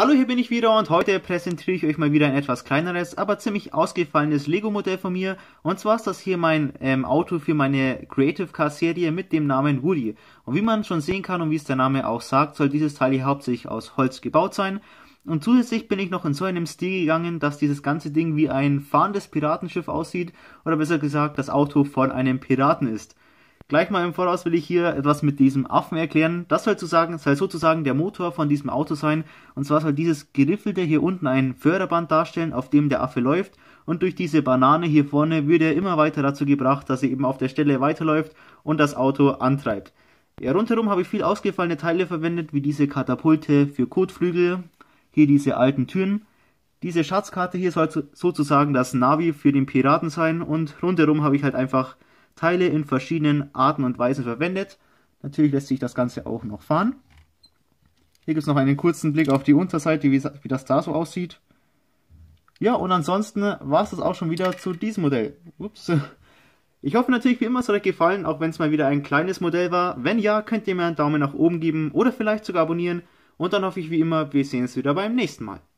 Hallo, hier bin ich wieder und heute präsentiere ich euch mal wieder ein etwas kleineres, aber ziemlich ausgefallenes Lego-Modell von mir. Und zwar ist das hier mein ähm, Auto für meine Creative Car Serie mit dem Namen Woody. Und wie man schon sehen kann und wie es der Name auch sagt, soll dieses Teil hier hauptsächlich aus Holz gebaut sein. Und zusätzlich bin ich noch in so einem Stil gegangen, dass dieses ganze Ding wie ein fahrendes Piratenschiff aussieht, oder besser gesagt, das Auto von einem Piraten ist. Gleich mal im Voraus will ich hier etwas mit diesem Affen erklären. Das soll, zu sagen, soll sozusagen der Motor von diesem Auto sein. Und zwar soll dieses Geriffelte hier unten ein Förderband darstellen, auf dem der Affe läuft. Und durch diese Banane hier vorne wird er immer weiter dazu gebracht, dass er eben auf der Stelle weiterläuft und das Auto antreibt. Ja, rundherum habe ich viel ausgefallene Teile verwendet, wie diese Katapulte für Kotflügel, hier diese alten Türen. Diese Schatzkarte hier soll sozusagen das Navi für den Piraten sein und rundherum habe ich halt einfach Teile in verschiedenen Arten und Weisen verwendet. Natürlich lässt sich das Ganze auch noch fahren. Hier gibt es noch einen kurzen Blick auf die Unterseite, wie das da so aussieht. Ja, und ansonsten war es das auch schon wieder zu diesem Modell. Ups. Ich hoffe natürlich, wie immer, es hat euch gefallen, auch wenn es mal wieder ein kleines Modell war. Wenn ja, könnt ihr mir einen Daumen nach oben geben oder vielleicht sogar abonnieren. Und dann hoffe ich wie immer, wir sehen uns wieder beim nächsten Mal.